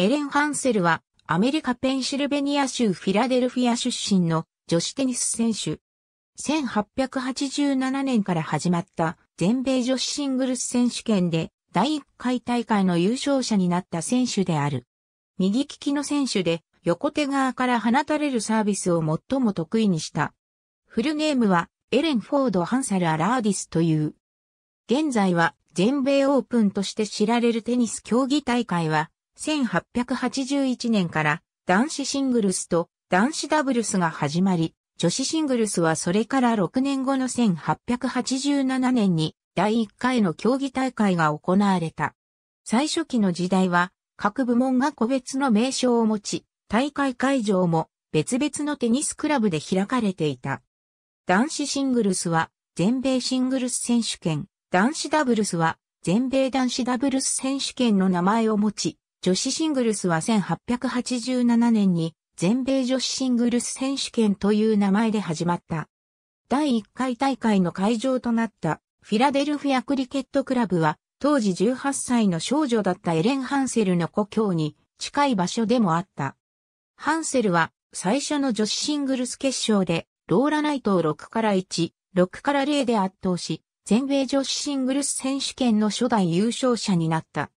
エレン・ハンセルは、アメリカペンシルベニア州フィラデルフィア出身の女子テニス選手。1887年から始まった全米女子シングルス選手権で第1回大会の優勝者になった選手である。右利きの選手で横手側から放たれるサービスを最も得意にした。フルネームはエレン・フォード・ハンサル・アラーディスという。現在は全米オープンとして知られるテニス競技大会は1881年から男子シングルスと男子ダブルスが始まり、女子シングルスはそれから6年後の1887年に第1回の競技大会が行われた。最初期の時代は各部門が個別の名称を持ち、大会会場も別々のテニスクラブで開かれていた。男子シングルスは全米シングルス選手権、男子ダブルスは全米男子ダブルス選手権の名前を持ち、女子シングルスは1887年に全米女子シングルス選手権という名前で始まった。第1回大会の会場となったフィラデルフィアクリケットクラブは当時18歳の少女だったエレン・ハンセルの故郷に近い場所でもあった。ハンセルは最初の女子シングルス決勝でローラナイトを6から1、6から0で圧倒し、全米女子シングルス選手権の初代優勝者になった。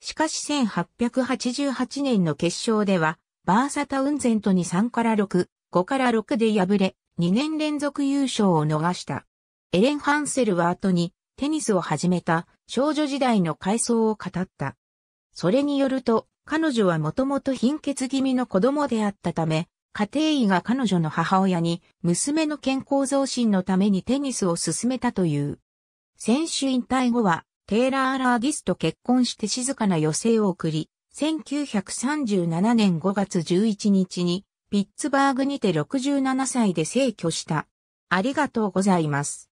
しかし1888年の決勝では、バーサタウンゼントに3から6、5から6で敗れ、2年連続優勝を逃した。エレン・ハンセルは後にテニスを始めた少女時代の回想を語った。それによると、彼女はもともと貧血気味の子供であったため、家庭医が彼女の母親に娘の健康増進のためにテニスを勧めたという。選手引退後はテイラー・ラーディスと結婚して静かな余生を送り、1937年5月11日にピッツバーグにて67歳で逝去した。ありがとうございます。